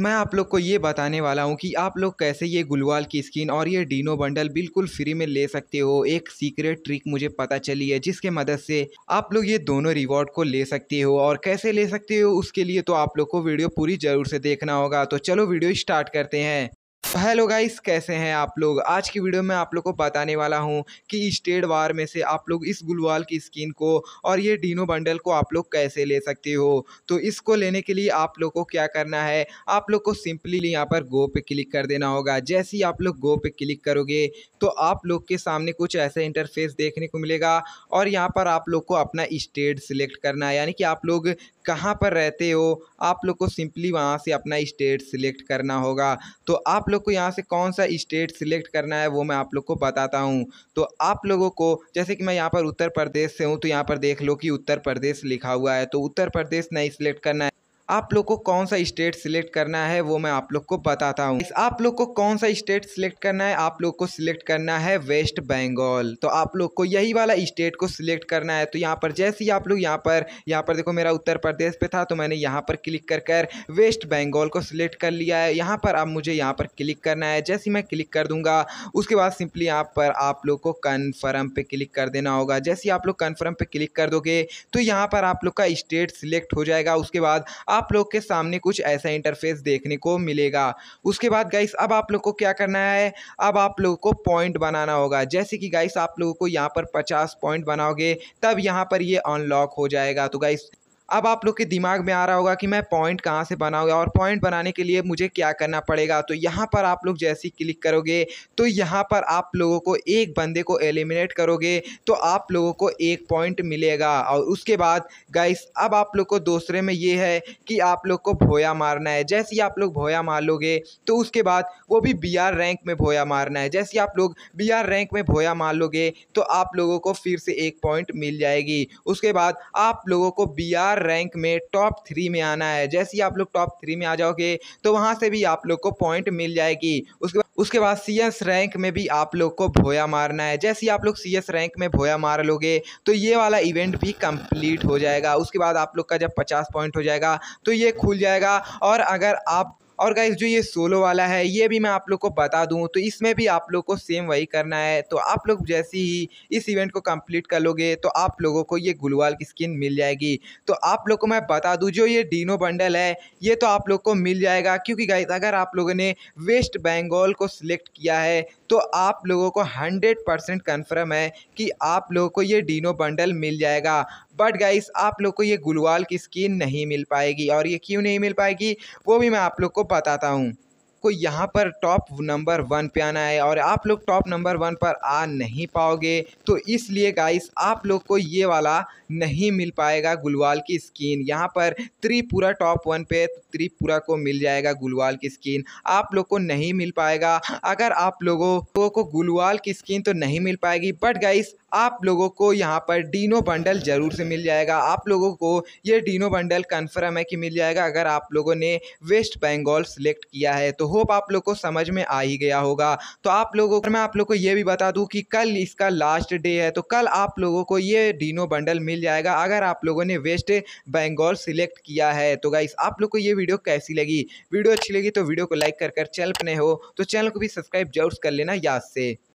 मैं आप लोग को ये बताने वाला हूँ कि आप लोग कैसे ये गुलवाल की स्किन और ये डीनो बंडल बिल्कुल फ्री में ले सकते हो एक सीक्रेट ट्रिक मुझे पता चली है जिसके मदद से आप लोग ये दोनों रिवॉर्ड को ले सकते हो और कैसे ले सकते हो उसके लिए तो आप लोग को वीडियो पूरी जरूर से देखना होगा तो चलो वीडियो स्टार्ट करते हैं हेलो गाइस कैसे हैं आप लोग आज की वीडियो में आप लोग को बताने वाला हूं कि स्टेड वार में से आप लोग इस गुलवाल की स्किन को और ये डीनो बंडल को आप लोग कैसे ले सकते हो तो इसको लेने के लिए आप लोग को क्या करना है आप लोग को सिंपली यहां पर गो पे क्लिक कर देना होगा जैसे ही आप लोग गो पे क्लिक करोगे तो आप लोग के सामने कुछ ऐसे इंटरफेस देखने को मिलेगा और यहाँ पर आप लोग को अपना स्टेट सिलेक्ट करना है यानी कि आप लोग कहाँ पर रहते हो आप लोग को सिंपली वहाँ से अपना स्टेट सिलेक्ट करना होगा तो आप लोग लोग को यहाँ से कौन सा स्टेट सिलेक्ट करना है वो मैं आप लोग को बताता हूँ तो आप लोगों को जैसे कि मैं यहाँ पर उत्तर प्रदेश से हूँ तो यहाँ पर देख लो कि उत्तर प्रदेश लिखा हुआ है तो उत्तर प्रदेश नहीं सिलेक्ट करना है आप लोग को कौन सा स्टेट सिलेक्ट करना है वो मैं आप लोग को बताता हूँ आप लोग को कौन सा स्टेट सिलेक्ट करना है आप लोग को सिलेक्ट करना है वेस्ट बंगाल तो आप लोग को यही वाला स्टेट को सिलेक्ट करना है तो यहाँ पर जैसे ही आप लोग यहाँ पर यहाँ पर देखो मेरा उत्तर प्रदेश पे था तो मैंने यहाँ पर क्लिक कर कर वेस्ट बंगाल को सिलेक्ट कर लिया है यहाँ पर अब मुझे यहाँ पर क्लिक करना है जैसे मैं क्लिक कर दूंगा उसके बाद सिंपली यहाँ पर आप लोग को कन्फर्म पर क्लिक कर देना होगा जैसे ही आप लोग कन्फर्म पर क्लिक कर दोगे तो यहाँ पर आप लोग का स्टेट सिलेक्ट हो जाएगा उसके बाद आप लोग के सामने कुछ ऐसा इंटरफेस देखने को मिलेगा उसके बाद गाइस अब आप लोग को क्या करना है अब आप लोगों को पॉइंट बनाना होगा जैसे कि गाइस आप लोगों को यहाँ पर पचास पॉइंट बनाओगे तब यहाँ पर ये अनलॉक हो जाएगा तो गाइस अब आप लोग के दिमाग में आ रहा होगा कि मैं पॉइंट कहाँ से बनाऊँगा और पॉइंट बनाने के लिए मुझे क्या करना पड़ेगा तो यहाँ पर आप लोग जैसे ही क्लिक करोगे तो यहाँ पर आप लोगों को एक बंदे को एलिमिनेट करोगे तो आप लोगों को एक पॉइंट मिलेगा और उसके बाद गाइस अब आप लोग को दूसरे में ये है कि आप लोग को भोया मारना है जैसे ही आप लोग भोया मार लोगे तो उसके बाद वो भी बी रैंक में भोया मारना है जैसे ही आप लोग बी रैंक में भोया मार लोगे तो आप लोगों को फिर से एक पॉइंट मिल जाएगी उसके बाद आप लोगों को बी हर रैंक में टॉप थ्री में आना है जैसे ही आप लोग टॉप थ्री में आ जाओगे तो वहाँ से भी आप लोग को पॉइंट मिल जाएगी उसके उसके बाद सी एस रैंक में भी आप लोग को भोया मारना है जैसे ही आप लोग सी एस रैंक में भोया मार लोगे तो ये वाला इवेंट भी कंप्लीट हो जाएगा उसके बाद आप लोग का जब पचास पॉइंट हो जाएगा तो ये खुल जाएगा और अगर आप और गाइज जो ये सोलो वाला है ये भी मैं आप लोग को बता दूँ तो इसमें भी आप लोग को सेम वही करना है तो आप लोग जैसे ही इस इवेंट को कम्प्लीट कर लोगे तो आप लोगों को ये गुलवाल की स्किन मिल जाएगी तो आप लोग को मैं बता दूँ जो ये डीनो बंडल है ये तो आप लोग को मिल जाएगा क्योंकि गाइज अगर आप लोगों ने वेस्ट बंगाल को सिलेक्ट किया है तो आप लोगों को हंड्रेड परसेंट कन्फर्म है कि आप लोगों को ये डीनो बंडल मिल जाएगा बट गाइस आप लोग को ये गुलवाल की स्किन नहीं मिल पाएगी और ये क्यों नहीं मिल पाएगी वो भी मैं आप लोग को बताता हूँ आपको यहाँ पर टॉप नंबर वन पे आना है और आप लोग टॉप नंबर वन पर आ नहीं पाओगे तो इसलिए गाइस आप लोग को ये वाला नहीं मिल पाएगा गुलवाल की स्किन यहाँ पर त्रिपुरा टॉप वन पे त्रिपुरा को मिल जाएगा गुलवाल की स्किन आप लोग को नहीं मिल पाएगा अगर आप लोगों को, को गुलवाल की स्किन तो नहीं मिल पाएगी बट गाइस आप लोगों को यहाँ पर डीनो बंडल ज़रूर से मिल जाएगा आप लोगों को ये डीनो बंडल कन्फर्म है कि मिल जाएगा अगर आप लोगों ने वेस्ट बंगाल सिलेक्ट किया है तो होप आप लोग को समझ में आ ही गया होगा तो आप लोगों को मैं आप लोग को ये भी बता दूँ कि कल इसका लास्ट डे है तो कल आप लोगों को ये डीनो बंडल मिल जाएगा अगर आप लोगों ने वेस्ट बंगाल सिलेक्ट किया है तो गाइस आप लोग को ये वीडियो कैसी लगी वीडियो अच्छी लगी तो वीडियो को लाइक कर कर चैनल पर हो तो चैनल को भी सब्सक्राइब जरूर कर लेना याद से